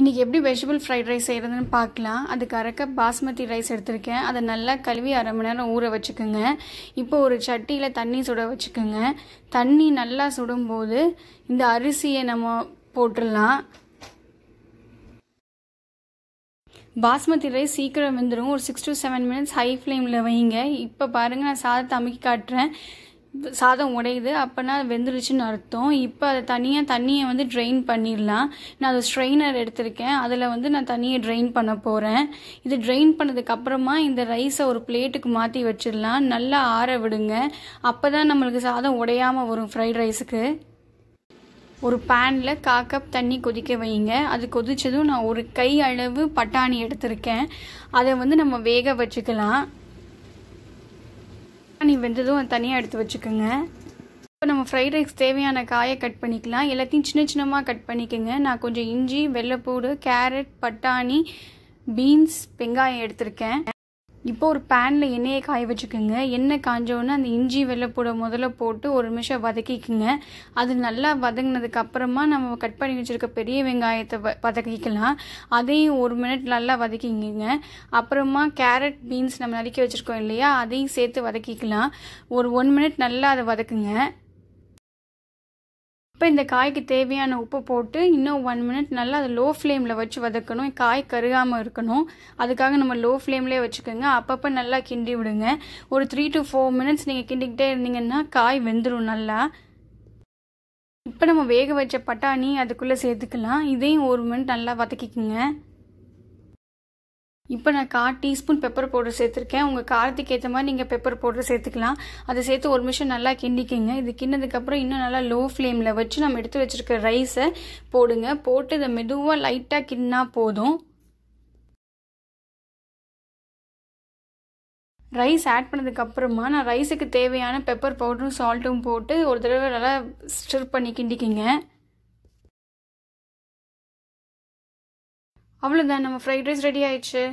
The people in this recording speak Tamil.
இன்றைக்கி எப்படி வெஜிடபிள் ஃப்ரைட் ரைஸ் செய்கிறதுன்னு பார்க்கலாம் அதுக்கு அரை பாஸ்மதி ரைஸ் எடுத்திருக்கேன் அதை நல்லா கழுவி அரை மணி நேரம் ஊற வச்சுக்கோங்க இப்போ ஒரு சட்டியில் தண்ணி சுட வச்சுக்கோங்க தண்ணி நல்லா சுடும்போது இந்த அரிசியை நம்ம போட்டுடலாம் பாஸ்மதி ரைஸ் சீக்கிரம் வெந்துடும் ஒரு six to seven minutes high ஃப்ளேமில் வைங்க இப்போ பாருங்கள் நான் சாதத்தை அமுக்கி காட்டுறேன் சாதம் உடையுது அப்போனா வெந்துருச்சுன்னு அர்த்தம் இப்போ அதை தனியாக தண்ணியை வந்து ட்ரெயின் பண்ணிடலாம் நான் அது ஸ்ட்ரெயினர் எடுத்திருக்கேன் அதில் வந்து நான் தண்ணியை ட்ரெயின் பண்ண போகிறேன் இது ட்ரெயின் பண்ணதுக்கப்புறமா இந்த ரைஸை ஒரு பிளேட்டுக்கு மாற்றி வச்சிடலாம் நல்லா ஆற விடுங்க அப்போ தான் நம்மளுக்கு சாதம் உடையாமல் வரும் ஃப்ரைட் ரைஸுக்கு ஒரு பேனில் கா கப் தண்ணி கொதிக்க வைங்க அது கொதித்ததும் நான் ஒரு கை அளவு பட்டாணி எடுத்திருக்கேன் அதை வந்து நம்ம வேக வச்சுக்கலாம் நீ வெந்ததும் தனியாக எடுத்து வச்சுக்கோங்க இப்போ நம்ம ஃப்ரைட் ரைஸ் தேவையான காயை கட் பண்ணிக்கலாம் எல்லாத்தையும் சின்ன சின்னமாக கட் பண்ணிக்கோங்க நான் கொஞ்சம் இஞ்சி வெள்ளைப்பூடு கேரட் பட்டாணி பீன்ஸ் வெங்காயம் எடுத்திருக்கேன் இப்போ ஒரு பேனில் எண்ணெயை காய வச்சுக்கோங்க எண்ணெய் காஞ்சோடனே அந்த இஞ்சி வெள்ளைப்பூடை முதல்ல போட்டு ஒரு நிமிஷம் வதக்கிக்குங்க அது நல்லா வதங்கினதுக்கு அப்புறமா நம்ம கட் பண்ணி வச்சுருக்க பெரிய வெங்காயத்தை வ வதக்கிக்கலாம் அதையும் ஒரு மினிட் நல்லா வதக்கிக்கிங்க அப்புறமா கேரட் பீன்ஸ் நம்ம நறுக்கி வச்சுருக்கோம் இல்லையா அதையும் சேர்த்து வதக்கிக்கலாம் ஒரு ஒன் மினிட் நல்லா அதை வதக்குங்க இப்போ இந்த காய்க்கு தேவையான உப்பு போட்டு இன்னும் ஒன் மினிட் நல்லா அது லோ ஃப்ளேமில் வச்சு வதக்கணும் காய் கருகாமல் இருக்கணும் அதுக்காக நம்ம லோ ஃப்ளேம்லேயே வச்சுக்கோங்க அப்பப்போ நல்லா கிண்டி விடுங்க ஒரு த்ரீ டு ஃபோர் மினிட்ஸ் நீங்கள் கிண்டிக்கிட்டே இருந்தீங்கன்னா காய் வெந்துடும் நல்லா இப்போ நம்ம வேக வச்ச பட்டாணி அதுக்குள்ளே சேர்த்துக்கலாம் இதையும் ஒரு மினிட் நல்லா வதக்கிக்கோங்க இப்போ நான் கால் டீஸ்பூன் பெப்பர் பவுடர் சேர்த்துருக்கேன் உங்கள் காரத்துக்கு ஏற்ற மாதிரி நீங்கள் பெப்பர் பவுடர் சேர்த்துக்கலாம் அதை சேர்த்து ஒரு நிமிஷம் நல்லா கிண்டிக்கிங்க இது கிண்ணதுக்கப்புறம் இன்னும் நல்லா லோ ஃப்ளேமில் வச்சு நம்ம எடுத்து வச்சுருக்க ரைஸை போடுங்க போட்டு இதை மெதுவாக லைட்டாக கிண்ணா போதும் ரைஸ் ஆட் பண்ணதுக்கப்புறமா நான் ரைஸுக்கு தேவையான பெப்பர் பவுடரும் சால்ட்டும் போட்டு ஒரு தடவை நல்லா ஸ்டிர் பண்ணி கிண்டிக்கிங்க அவ்வளோதான் நம்ம ஃப்ரைட் ரைஸ் ரெடி ஆயிடுச்சு